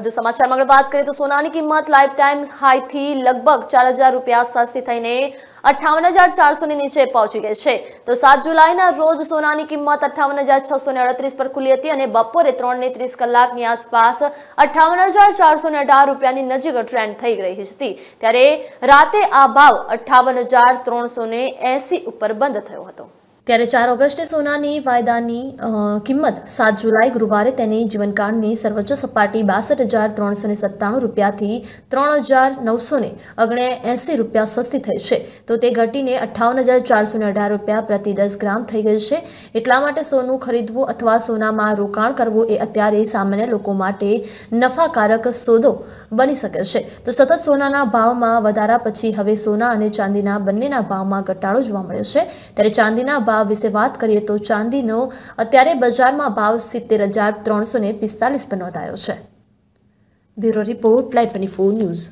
વધુ સમાચાર આગળ વાત કરીએ તો સોનાની કિંમત લાઈફ ટાઈમ થી લગભગ ચાર હજાર રૂપિયા સસ્તી થઈને અઠાવન હજાર ચારસોની નીચે પહોંચી ગઈ છે તો સાત જુલાઈના રોજ સોનાની કિંમત અઠાવન હજાર છસો ને અડત્રીસ પર ખુલી હતી અને બપોરે ત્રણ ને ત્રીસ કલાકની આસપાસ અઠાવન હજાર ચારસો ને અઢાર રૂપિયાની નજીક ટ્રેન્ડ થઈ રહી હતી ત્યારે રાતે આ ભાવ અઠાવન હજાર ત્રણસો ને એસી ઉપર બંધ થયો હતો ત્યારે ચાર ઓગસ્ટે સોનાની વાયદાની કિંમત સાત જુલાઈ ગુરુવારે તેની જીવનકાળની સર્વોચ્ચ સપાટી બાસઠ હજાર ત્રણસો ને સત્તાણું રૂપિયાથી ત્રણ હજાર નવસો અગણે એંસી રૂપિયા સસ્તી થઈ છે તો તે ઘટીને અઠ્ઠાવન હજાર ચારસો અઢાર રૂપિયા પ્રતિ દસ ગ્રામ થઈ ગઈ છે એટલા માટે સોનું ખરીદવું અથવા સોનામાં રોકાણ કરવું એ અત્યારે સામાન્ય લોકો માટે નફાકારક સોદો બની શકે છે તો સતત સોનાના ભાવમાં વધારા પછી હવે સોના અને ચાંદીના બંનેના ભાવમાં ઘટાડો જોવા મળ્યો છે ત્યારે ચાંદીના ભાવ ભાવ વિશે વાત કરીએ તો ચાંદીનો અત્યારે બજારમાં ભાવ સિત્તેર હજાર ત્રણસો ને પિસ્તાલીસ પર નોંધાયો છે bureau report light twenty four news